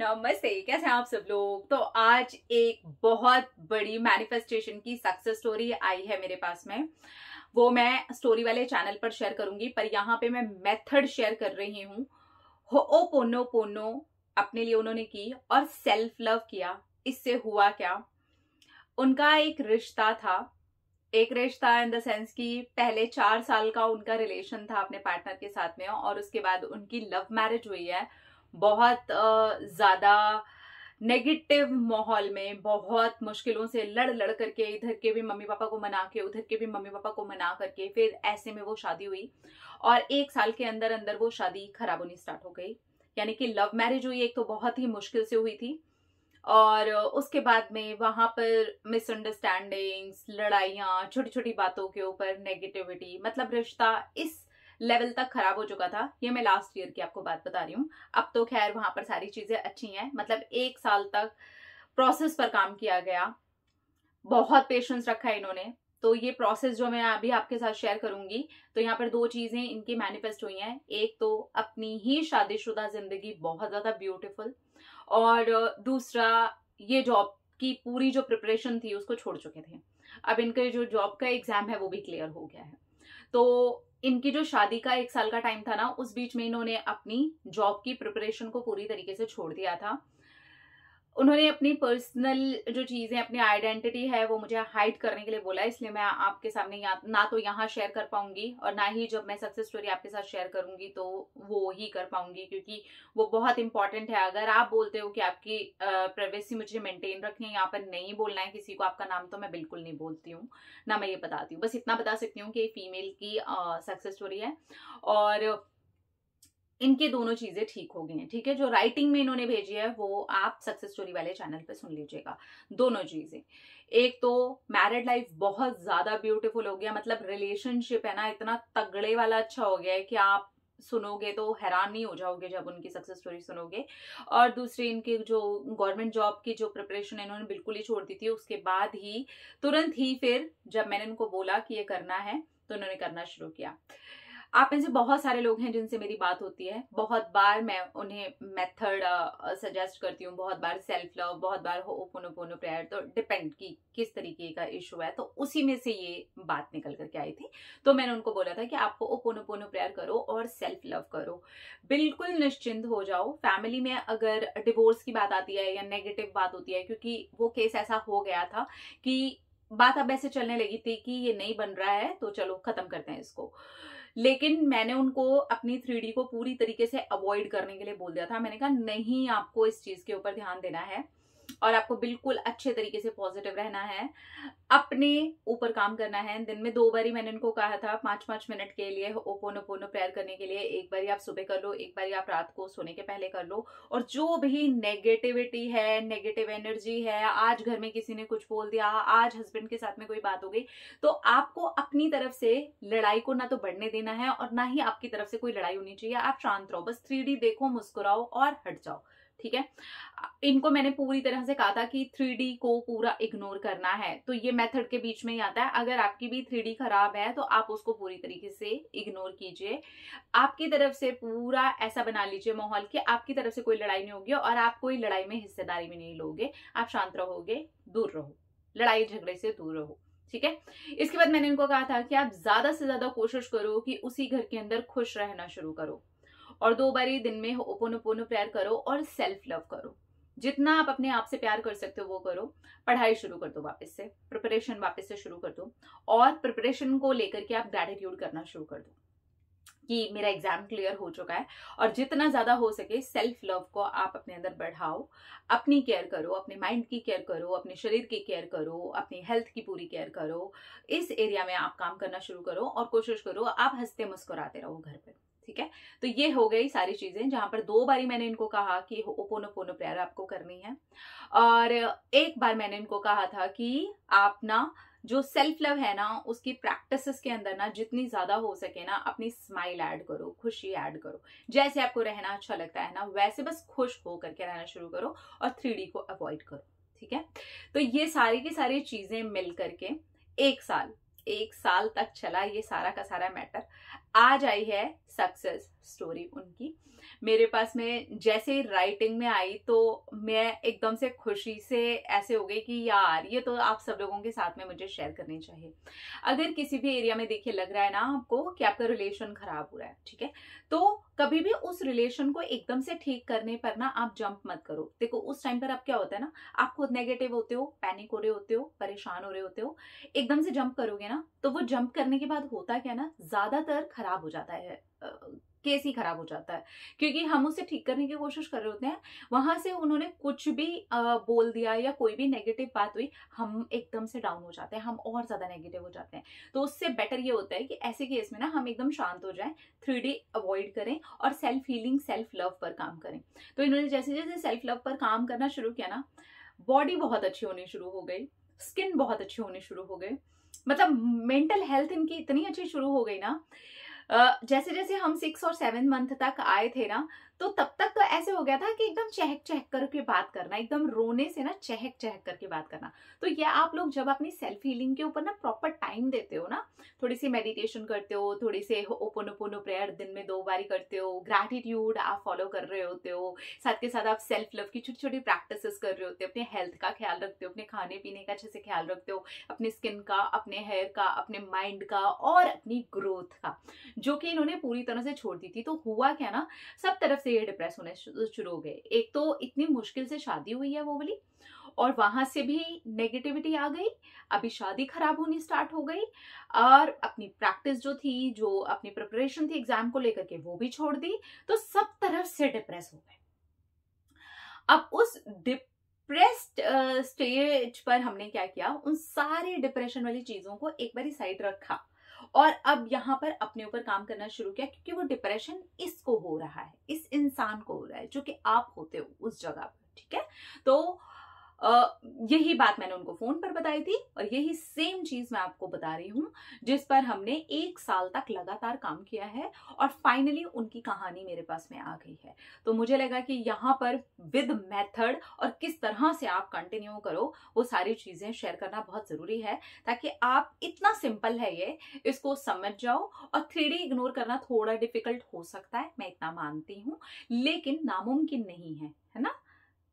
नमस्ते कैसे हैं आप सब लोग तो आज एक बहुत बड़ी मैनिफेस्टेशन की सक्सेस स्टोरी आई है मेरे पास में वो मैं स्टोरी वाले चैनल पर शेयर करूंगी पर यहाँ पे मैं मेथड शेयर कर रही हूँ हो पोनो पोनो अपने लिए उन्होंने की और सेल्फ लव किया इससे हुआ क्या उनका एक रिश्ता था एक रिश्ता इन द सेंस कि पहले चार साल का उनका रिलेशन था अपने पार्टनर के साथ में और उसके बाद उनकी लव मैरिज हुई है बहुत ज़्यादा नेगेटिव माहौल में बहुत मुश्किलों से लड़ लड़ करके इधर के भी मम्मी पापा को मना के उधर के भी मम्मी पापा को मना करके फिर ऐसे में वो शादी हुई और एक साल के अंदर अंदर वो शादी खराब होनी स्टार्ट हो गई यानी कि लव मैरिज हुई एक तो बहुत ही मुश्किल से हुई थी और उसके बाद में वहाँ पर मिसअंडरस्टैंडिंग्स लड़ाइयाँ छोटी छोटी बातों के ऊपर नेगेटिविटी मतलब रिश्ता इस लेवल तक खराब हो चुका था ये मैं लास्ट ईयर की आपको बात बता रही हूँ अब तो खैर वहां पर सारी चीज़ें अच्छी हैं मतलब एक साल तक प्रोसेस पर काम किया गया बहुत पेशेंस रखा है इन्होंने तो ये प्रोसेस जो मैं अभी आपके साथ शेयर करूंगी तो यहाँ पर दो चीज़ें इनकी मैनिफेस्ट हुई हैं एक तो अपनी ही शादीशुदा ज़िंदगी बहुत ज़्यादा ब्यूटीफुल और दूसरा ये जॉब की पूरी जो प्रिपरेशन थी उसको छोड़ चुके थे अब इनके जो जॉब का एग्ज़ाम है वो भी क्लियर हो गया है तो इनकी जो शादी का एक साल का टाइम था ना उस बीच में इन्होंने अपनी जॉब की प्रिपरेशन को पूरी तरीके से छोड़ दिया था उन्होंने अपनी पर्सनल जो चीज़ें अपनी आइडेंटिटी है वो मुझे हाइड करने के लिए बोला इसलिए मैं आपके सामने या, ना तो यहाँ शेयर कर पाऊंगी और ना ही जब मैं सक्सेस स्टोरी आपके साथ शेयर करूंगी तो वो ही कर पाऊंगी क्योंकि वो बहुत इंपॉर्टेंट है अगर आप बोलते हो कि आपकी प्राइवेसी मुझे मेंटेन रखनी है यहाँ पर नहीं बोलना है किसी को आपका नाम तो मैं बिल्कुल नहीं बोलती हूँ ना मैं ये बताती हूँ बस इतना बता सकती हूँ कि फीमेल की सक्सेस स्टोरी है और इनके दोनों चीजें ठीक हो गई हैं ठीक है जो राइटिंग में इन्होंने भेजी है वो आप सक्सेस स्टोरी वाले चैनल पे सुन लीजिएगा दोनों चीजें एक तो मैरिड लाइफ बहुत ज्यादा ब्यूटीफुल हो गया मतलब रिलेशनशिप है ना इतना तगड़े वाला अच्छा हो गया है कि आप सुनोगे तो हैरान नहीं हो जाओगे जब उनकी सक्सेस स्टोरी सुनोगे और दूसरी इनके जो गवर्नमेंट जॉब की जो प्रिपरेशन इन्होंने बिल्कुल ही छोड़ दी थी उसके बाद ही तुरंत ही फिर जब मैंने इनको बोला कि ये करना है तो इन्होंने करना शुरू किया आप में से बहुत सारे लोग हैं जिनसे मेरी बात होती है बहुत बार मैं उन्हें मेथड सजेस्ट करती हूँ बहुत बार सेल्फ लव बहुत बार हो ओपोनो पोनो प्रेयर तो डिपेंड की किस तरीके का इशू है तो उसी में से ये बात निकल करके आई थी तो मैंने उनको बोला था कि आपको ओपोनो पोनो प्रेयर करो और सेल्फ लव करो बिल्कुल निश्चिंत हो जाओ फैमिली में अगर डिवोर्स की बात आती है या नेगेटिव बात होती है क्योंकि वो केस ऐसा हो गया था कि बात अब ऐसे चलने लगी थी कि ये नहीं बन रहा है तो चलो खत्म करते हैं इसको लेकिन मैंने उनको अपनी थ्री को पूरी तरीके से अवॉइड करने के लिए बोल दिया था मैंने कहा नहीं आपको इस चीज के ऊपर ध्यान देना है और आपको बिल्कुल अच्छे तरीके से पॉजिटिव रहना है अपने ऊपर काम करना है दिन में दो बारी मैंने इनको कहा था पांच पांच मिनट के लिए ओपोनो पोनो प्रेयर करने के लिए एक बार आप सुबह कर लो एक बार आप रात को सोने के पहले कर लो और जो भी नेगेटिविटी है नेगेटिव एनर्जी है आज घर में किसी ने कुछ बोल दिया आज हस्बैंड के साथ में कोई बात हो गई तो आपको अपनी तरफ से लड़ाई को ना तो बढ़ने देना है और ना ही आपकी तरफ से कोई लड़ाई होनी चाहिए आप शांत रहो बस थ्री देखो मुस्कुराओ और हट जाओ ठीक है इनको मैंने पूरी तरह से कहा था कि थ्री को पूरा इग्नोर करना है तो ये मेथड के बीच में ही आता है अगर आपकी भी थ्री खराब है तो आप उसको पूरी तरीके से इग्नोर कीजिए आपकी तरफ से पूरा ऐसा बना लीजिए माहौल कि आपकी तरफ से कोई लड़ाई नहीं होगी और आप कोई लड़ाई में हिस्सेदारी में नहीं लोगे आप शांत रहोगे दूर रहो लड़ाई झगड़े से दूर रहो ठीक है इसके बाद मैंने इनको कहा था कि आप ज्यादा से ज्यादा कोशिश करो कि उसी घर के अंदर खुश रहना शुरू करो और दो बारी दिन में ओपोनोपोनो प्रेयर करो और सेल्फ लव करो जितना आप अपने आप से प्यार कर सकते हो वो करो पढ़ाई शुरू कर दो वापस से प्रिपरेशन वापस से शुरू कर दो और प्रिपरेशन को लेकर के आप ग्रेटिट्यूड करना शुरू कर दो कि मेरा एग्जाम क्लियर हो चुका है और जितना ज़्यादा हो सके सेल्फ लव को आप अपने अंदर बढ़ाओ अपनी केयर करो अपने माइंड की केयर करो अपने शरीर की केयर करो अपनी हेल्थ की पूरी केयर करो इस एरिया में आप काम करना शुरू करो और कोशिश करो आप हंसते मुस्कुराते रहो घर पर ठीक है तो ये हो गई सारी चीज़ें जहां पर दो बारी मैंने इनको कहा कि ओपोनो पोनो प्रेयर आपको करनी है और एक बार मैंने इनको कहा था कि आप ना जो सेल्फ लव है ना उसकी प्रैक्टिसेस के अंदर ना जितनी ज़्यादा हो सके ना अपनी स्माइल ऐड करो खुशी ऐड करो जैसे आपको रहना अच्छा लगता है ना वैसे बस खुश हो करके रहना शुरू करो और थ्री को अवॉइड करो ठीक है तो ये सारी की सारी चीज़ें मिल करके एक साल एक साल तक चला ये सारा का सारा मैटर आज आई है सक्सेस स्टोरी उनकी मेरे पास में जैसे ही राइटिंग में आई तो मैं एकदम से खुशी से ऐसे हो गई कि यार ये तो आप सब लोगों के साथ में मुझे शेयर करनी चाहिए अगर किसी भी एरिया में देखिए लग रहा है ना आपको कि आपका रिलेशन खराब हो रहा है ठीक है तो कभी भी उस रिलेशन को एकदम से ठीक करने पर ना आप जंप मत करो देखो उस टाइम पर आप क्या होता है ना आप खुद नेगेटिव होते हो पैनिक हो रहे होते हो परेशान हो रहे होते हो एकदम से जंप करोगे ना तो वो जंप करने के बाद होता क्या ना ज्यादातर खराब हो जाता है केस ही खराब हो जाता है क्योंकि हम उसे ठीक करने की कोशिश कर रहे होते हैं वहां से उन्होंने कुछ भी बोल दिया या कोई भी नेगेटिव बात हुई हम एकदम से डाउन हो जाते हैं हम और ज्यादा नेगेटिव हो जाते हैं तो उससे बेटर ये होता है कि ऐसे केस में ना हम एकदम शांत हो जाए थ्री अवॉइड करें और सेल्फ हीलिंग सेल्फ लव पर काम करें तो इन्होंने जैसे जैसे सेल्फ लव पर काम करना शुरू किया ना बॉडी बहुत अच्छी होनी शुरू हो गई स्किन बहुत अच्छी होनी शुरू हो गई मतलब मेंटल हेल्थ इनकी इतनी अच्छी शुरू हो गई ना जैसे जैसे हम सिक्स और सेवन मंथ तक आए थे ना तो तब तक तो ऐसे हो गया था कि एकदम चहक चहक करके बात करना एकदम रोने से ना चहक चहक करके बात करना तो ये आप लोग जब अपनी सेल्फ हीलिंग के ऊपर ना प्रॉपर टाइम देते हो ना थोड़ी सी मेडिटेशन करते हो थोड़ी से ओपन ओपन प्रेयर दिन में दो बारी करते हो ग्रेटिट्यूड आप फॉलो कर रहे होते हो साथ के साथ आप सेल्फ लव की छोटी छोटी प्रैक्टिस कर रहे होते हो अपने हेल्थ का ख्याल रखते हो अपने खाने पीने का अच्छे से ख्याल रखते हो अपने स्किन का अपने हेयर का अपने माइंड का और अपनी ग्रोथ का जो कि इन्होंने पूरी तरह से छोड़ दी थी तो हुआ क्या ना सब तरफ से ये डिप्रेस होने शुरू हो गए एक तो इतनी मुश्किल से शादी हुई है वो वाली और वहां से भी नेगेटिविटी आ गई अभी शादी खराब होनी स्टार्ट हो गई और अपनी प्रैक्टिस जो थी जो अपनी प्रिपरेशन थी एग्जाम को लेकर के वो भी छोड़ दी तो सब तरफ से डिप्रेस हो गए अब उस डिप्रेस्ड स्टेज पर हमने क्या किया उन सारे डिप्रेशन वाली चीजों को एक बार साइड रखा और अब यहाँ पर अपने ऊपर काम करना शुरू किया क्योंकि वो डिप्रेशन इसको हो रहा है इस इंसान को हो रहा है जो कि आप होते हो उस जगह पर ठीक है तो यही बात मैंने उनको फोन पर बताई थी और यही सेम चीज मैं आपको बता रही हूँ जिस पर हमने एक साल तक लगातार काम किया है और फाइनली उनकी कहानी मेरे पास में आ गई है तो मुझे लगा कि यहाँ पर विद मेथड और किस तरह से आप कंटिन्यू करो वो सारी चीजें शेयर करना बहुत जरूरी है ताकि आप इतना सिंपल है ये इसको समझ जाओ और थ्री इग्नोर करना थोड़ा डिफिकल्ट हो सकता है मैं इतना मानती हूँ लेकिन नामुमकिन नहीं है है ना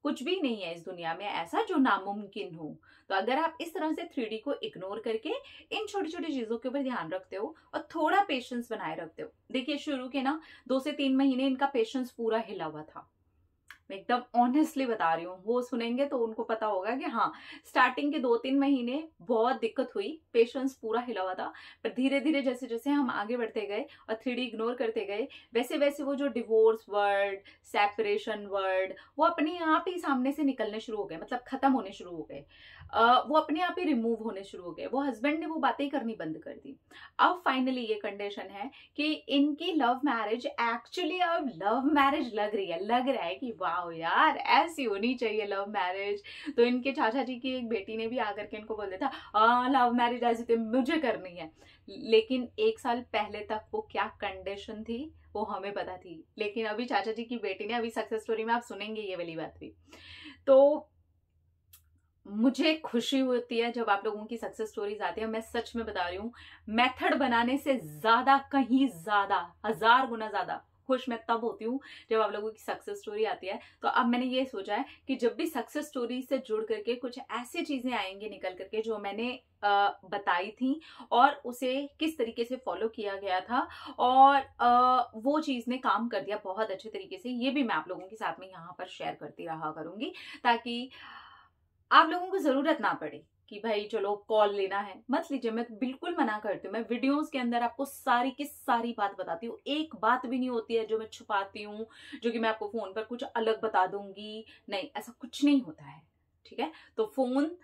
कुछ भी नहीं है इस दुनिया में ऐसा जो नामुमकिन हो तो अगर आप इस तरह से थ्री को इग्नोर करके इन छोटी छोटी चीज़ों के ऊपर ध्यान रखते हो और थोड़ा पेशेंस बनाए रखते हो देखिए शुरू के ना दो से तीन महीने इनका पेशेंस पूरा हिला हुआ था मैं एकदम ऑनेस्टली बता रही हूँ वो सुनेंगे तो उनको पता होगा कि हाँ स्टार्टिंग के दो तीन महीने बहुत दिक्कत हुई पेशेंस पूरा हिला हुआ था पर धीरे धीरे जैसे जैसे हम आगे बढ़ते गए और थ्री इग्नोर करते गए वैसे वैसे वो जो डिवोर्स वर्ड सेपरेशन वर्ड वो अपने आप ही सामने से निकलने शुरू हो गए मतलब खत्म होने शुरू हो गए वो अपने आप ही रिमूव होने शुरू हो गए वो हस्बैंड ने वो बातें करनी बंद कर दी अब फाइनली ये कंडीशन है कि इनकी लव मैरिज एक्चुअली अब लव मैरिज लग रही है लग रहा है कि वाह वाओ यार ऐसी होनी चाहिए लव मैरिज तो इनके चाचा जी की एक बेटी ने भी आकर के इनको बोल दिया था लव हाँ, मैरिज ऐसी तो मुझे करनी है लेकिन एक साल पहले तक वो क्या कंडीशन थी वो हमें पता थी लेकिन अभी चाचा जी की बेटी ने अभी सक्सेस स्टोरी में आप सुनेंगे ये वाली बात भी तो मुझे खुशी होती है जब आप लोगों की सक्सेस स्टोरीज आती है मैं सच में बता रही हूँ मेथड बनाने से ज्यादा कहीं ज्यादा हजार गुना ज्यादा खुश मैं तब होती हूँ जब आप लोगों की सक्सेस स्टोरी आती है तो अब मैंने ये सोचा है कि जब भी सक्सेस स्टोरी से जुड़ करके कुछ ऐसी चीज़ें आएंगी निकल करके जो मैंने बताई थी और उसे किस तरीके से फॉलो किया गया था और वो चीज़ ने काम कर दिया बहुत अच्छे तरीके से ये भी मैं आप लोगों के साथ में यहाँ पर शेयर करती रहा करूँगी ताकि आप लोगों को ज़रूरत ना पड़े कि भाई चलो कॉल लेना है मत लीजिए मैं बिल्कुल मना करती हूँ मैं वीडियोस के अंदर आपको सारी की सारी बात बताती हूँ एक बात भी नहीं होती है जो मैं छुपाती हूँ जो कि मैं आपको फोन पर कुछ अलग बता दूंगी नहीं ऐसा कुछ नहीं होता है ठीक है तो फोन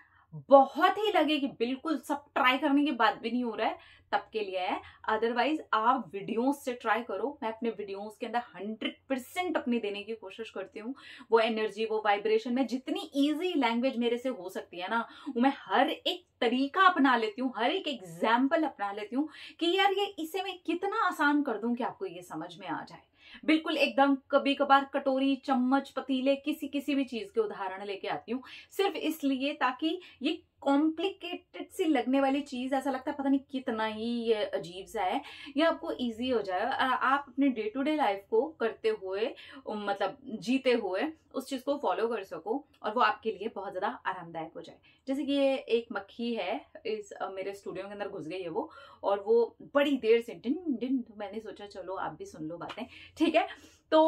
बहुत ही लगे कि बिल्कुल सब ट्राई करने के बाद भी नहीं हो रहा है तब के लिए है अदरवाइज आप वीडियोस से ट्राई करो मैं अपने वीडियोस के अंदर हंड्रेड परसेंट अपनी देने की कोशिश करती हूँ वो एनर्जी वो वाइब्रेशन में जितनी इजी लैंग्वेज मेरे से हो सकती है ना वो मैं हर एक तरीका अपना लेती हूँ हर एक एग्जाम्पल अपना लेती हूँ कि यार ये इसे मैं कितना आसान कर दूं कि आपको ये समझ में आ जाए बिल्कुल एकदम कभी कभार कटोरी चम्मच पतीले किसी किसी भी चीज के उदाहरण लेके आती हूँ सिर्फ इसलिए ताकि ये कॉम्प्लिकेटेड सी लगने वाली चीज़ ऐसा लगता है पता नहीं कितना ही ये अजीब सा है ये आपको इजी हो जाए आप अपने डे टू डे लाइफ को करते हुए मतलब जीते हुए उस चीज़ को फॉलो कर सको और वो आपके लिए बहुत ज़्यादा आरामदायक हो जाए जैसे कि ये एक मक्खी है इस मेरे स्टूडियो के अंदर घुस गई है वो और वो बड़ी देर से डिन डिन मैंने सोचा चलो आप भी सुन लो बातें ठीक है तो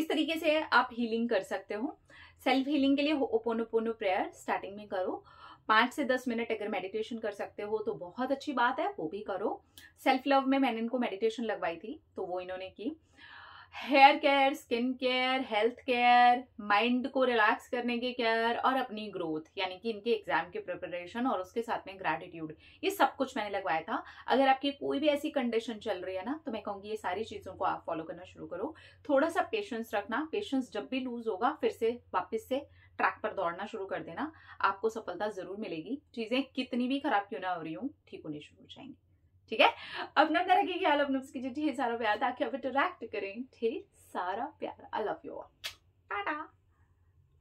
इस तरीके से आप हीलिंग कर सकते हो सेल्फ हीलिंग के लिए ओपोनोपोनो प्रेयर स्टार्टिंग में करो पांच से दस मिनट अगर मेडिटेशन कर सकते हो तो बहुत अच्छी बात है वो भी करो सेल्फ लव में मैंने इनको मेडिटेशन लगवाई थी तो वो इन्होंने की hair care skin care health care mind को रिलैक्स करने के केयर और अपनी ग्रोथ यानी कि इनके एग्जाम के प्रिपरेशन और उसके साथ में ग्रेटिट्यूड ये सब कुछ मैंने लगवाया था अगर आपकी कोई भी ऐसी कंडीशन चल रही है ना तो मैं कहूंगी ये सारी चीज़ों को आप फॉलो करना शुरू करो थोड़ा सा पेशेंस रखना पेशेंस जब भी लूज होगा फिर से वापिस से ट्रैक पर दौड़ना शुरू कर देना आपको सफलता जरूर मिलेगी चीजें कितनी भी खराब क्यों ना हो रही हूँ ठीक होने शुरू हो जाएंगी ठीक है अपना अपना रखिए ख्याल अपने उसकी ढेर सारा प्यार ताकि अब इंटरेक्ट करें ढेर सारा प्यार आई लव यू टाटा